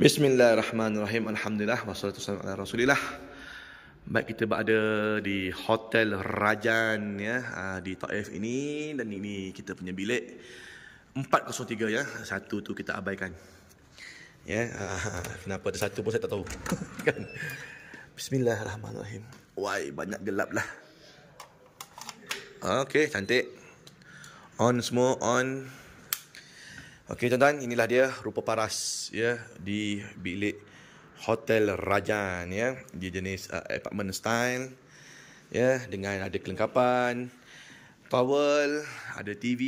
Bismillahirrahmanirrahim. Alhamdulillah wassalatu wassalamu ala Rasulillah. Baik kita berada di Hotel Rajan ya ah, di Taif ini dan ini kita punya bilik 403 ya. Satu tu kita abaikan. Ya, ah, kenapa ada satu pun saya tak tahu. kan? Bismillahirrahmanirrahim. Wai banyak gelap lah. Okey, cantik. On semua on. Okey tuan-tuan, inilah dia rupa paras ya di bilik Hotel Rajan ya. Di jenis uh, apartment style ya dengan ada kelengkapan towel, ada TV,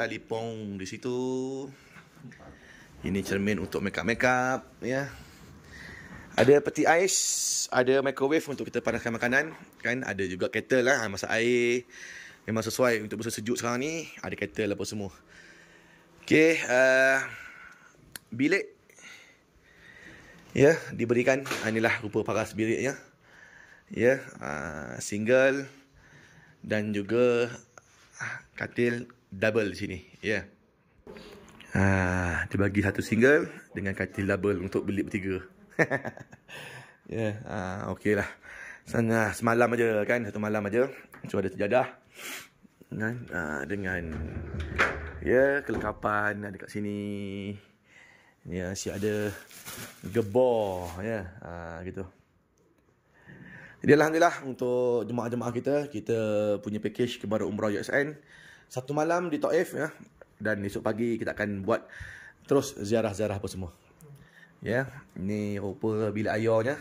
talipong di situ. Ini cermin untuk make up make ya. Ada peti ais, ada microwave untuk kita panaskan makanan kan, ada juga kettle lah masak air. Memang sesuai untuk musim sejuk sekarang ni, ada kettle apa semua. Okay, uh, eh, bilik. Ya, yeah, diberikan. Ah, inilah rupa paras biliknya. Ya, yeah, uh, single. Dan juga ah, katil double di sini. Ya. Yeah. Ha, dia bagi satu single dengan katil double untuk bilik bertiga. ya, yeah, ha, okey lah. semalam aja kan, satu malam aja. Cuma ada terjadah dengan uh, ah, dengan ya kelengkapan ada ah, kat sini. Ya si ada gebor ya uh, gitu. Jadi alhamdulillah untuk jemaah-jemaah kita kita punya package kepada umrah USN satu malam di Taif ya dan esok pagi kita akan buat terus ziarah-ziarah apa semua. Ya, ini rupa bilik ayahnya.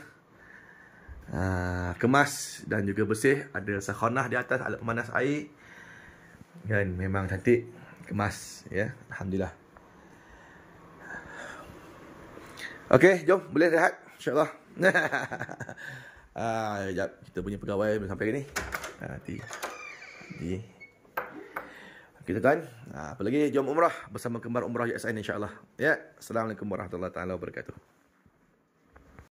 Uh, kemas dan juga bersih ada sakhonah di atas alat pemanas air Kan memang cantik Kemas ya Alhamdulillah Okay jom boleh rehat InsyaAllah ah, Sekejap kita punya pegawai belum sampai ke ni ah, Nanti Nanti kita kan ah, apa lagi jom umrah bersama kembar umrah JSN insyaallah ya assalamualaikum warahmatullahi taala wabarakatuh